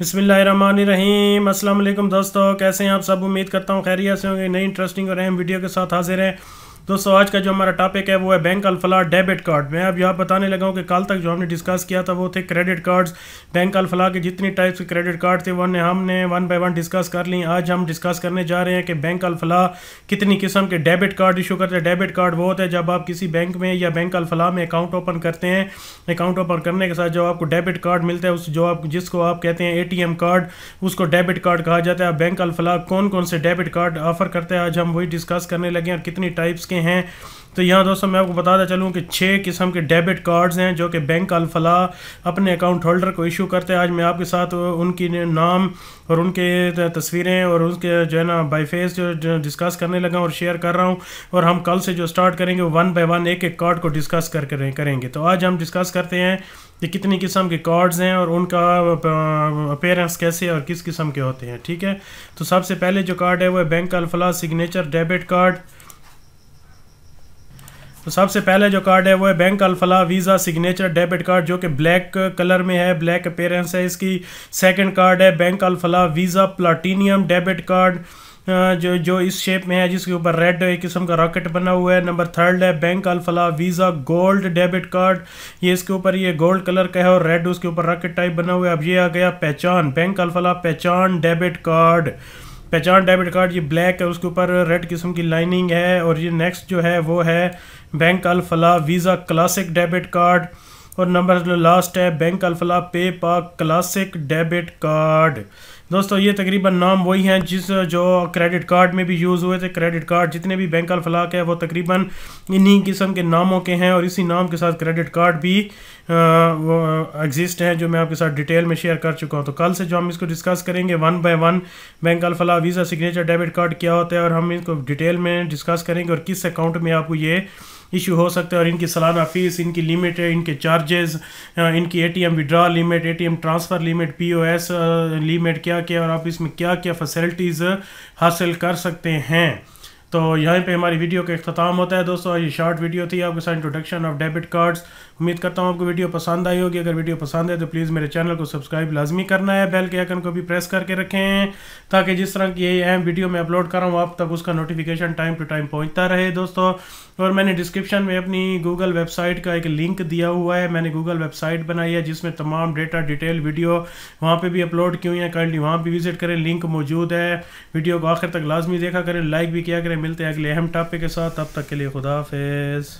बिसमीम असल दोस्तों कैसे हैं आप सब उम्मीद करता हूँ खैरियत से होंगे नई इंटरेस्टिंग और अहम वीडियो के साथ हाजिर हैं दोस्तों आज का जो हमारा टॉपिक है वो है बैंक अलफला डेबिट कार्ड मैं अब यहाँ बताने लगा हूँ कि कल तक जो हमने डिस्कस किया था वो थे क्रेडिट कार्ड्स बैंक अलफला के जितनी टाइप्स के क्रेडिट कार्ड थे वन हमने वन बाय वन डिस्कस कर ली आज हम डिस्कस करने जा रहे हैं कि बैंक अलफला कितनी किस्म के डेबिट कार्ड इशू करते हैं डेबिट कार्ड वो होता है जब आप किसी बैंक में या बैंक अलफला में अकाउंट ओपन करते हैं अकाउंट ओपन करने के साथ जो आपको डेबिट कार्ड मिलता है उस जो आप जिसको आप कहते हैं ए कार्ड उसको डेबिट कार्ड कहा जाता है बैंक अलफला कौन कौन से डेबिट कार्ड ऑफर करते हैं आज हम वही डिस्कस करने लगे और कितनी टाइप्स के सकते हैं तो यहाँ दोस्तों मैं आपको बताता चलूँ कि छः किस्म के डेबिट कार्ड्स हैं जो कि बैंक अलफला अपने अकाउंट होल्डर को इशू करते हैं आज मैं आपके साथ उनकी नाम और उनके तस्वीरें और उनके जो है ना बाई फेस जो डिस्कस करने लगा और शेयर कर रहा हूँ और हम कल से जो स्टार्ट करेंगे वन बाई वन एक एक कार्ड को डिस्कस कर करेंगे तो आज हम डिस्कस करते हैं कि कितनी किस्म के कार्ड्स हैं और उनका अपेयरेंस कैसे और किस किस्म के होते हैं ठीक है तो सबसे पहले जो कार्ड है वो है Bank Alfalah signature debit card तो सबसे पहले जो कार्ड है वो है Bank Alfalah Visa signature debit card जो कि ब्लैक कलर में है ब्लैक अपेयरेंस है इसकी सेकंड कार्ड है Bank Alfalah Visa platinum debit card जो जो इस शेप में है जिसके ऊपर रेड एक किस्म का रॉकेट बना हुआ है नंबर थर्ड है Bank Alfalah Visa gold debit card ये इसके ऊपर ये गोल्ड कलर का है और रेड उसके ऊपर रॉकेट टाइप बना हुआ है अब ये आ गया पहचान Bank Alfalah Pehchaan debit card Pehchaan debit card ये ब्लैक है उसके ऊपर रेड किस्म की लाइनिंग है और ये नेक्स्ट जो है वो है Bank Alfalah Visa classic debit card और नंबर लास्ट है Bank Alfalah PayPak classic debit card दोस्तों ये तकरीबन नाम वही हैं जिस जो क्रेडिट कार्ड में भी यूज़ हुए थे क्रेडिट कार्ड जितने भी बैंक अलफलाक है वो तकरीबन इन्हीं किस्म के नामों के हैं और इसी नाम के साथ क्रेडिट कार्ड भी वो एग्जिस्ट हैं जो मैं आपके साथ डिटेल में शेयर कर चुका हूँ तो कल से जो हम इसको डिस्कस करेंगे one by one Bank Alfalah Visa signature debit card क्या होता है और हम इसको डिटेल में डिस्कस करेंगे और किस अकाउंट में आपको ये इशू हो सकता है और इनकी सालाना फ़ीस इनकी लिमिट है इनके चार्जेस इनकी ATM withdraw limit ATM transfer limit POS limit क्या क्या क्या और आप इसमें क्या क्या फैसिलिटीज़ हासिल कर सकते हैं तो यहीं पे हमारी वीडियो का अख्ताम होता है दोस्तों ये शॉर्ट वीडियो थी आपके साथ इंट्रोडक्शन ऑफ डेबिट कार्ड्स उम्मीद करता हूँ आपको वीडियो पसंद आई होगी अगर वीडियो पसंद है तो प्लीज़ मेरे चैनल को सब्सक्राइब लाजमी करना है बेल के आइकन को भी प्रेस करके रखें ताकि जिस तरह की ये अहम वीडियो मैं अपलोड कर रहा हूँ आप तक उसका नोटिफिकेशन टाइम टू टाइम पहुँचता रहे दोस्तों और मैंने डिस्क्रिप्शन में अपनी गूगल वेबसाइट का एक लिंक दिया हुआ है मैंने गूगल वेबसाइट बनाई है जिसमें तमाम डेटा डिटेल वीडियो वहाँ पर भी अपलोड की हुई है काइंडली वहाँ भी विजिट करें लिंक मौजूद है वीडियो को आखिर तक लाजमी देखा करें लाइक भी किया करें मिलते हैं अगले अहम टॉपिक के साथ तब तक के लिए खुदा हाफिज़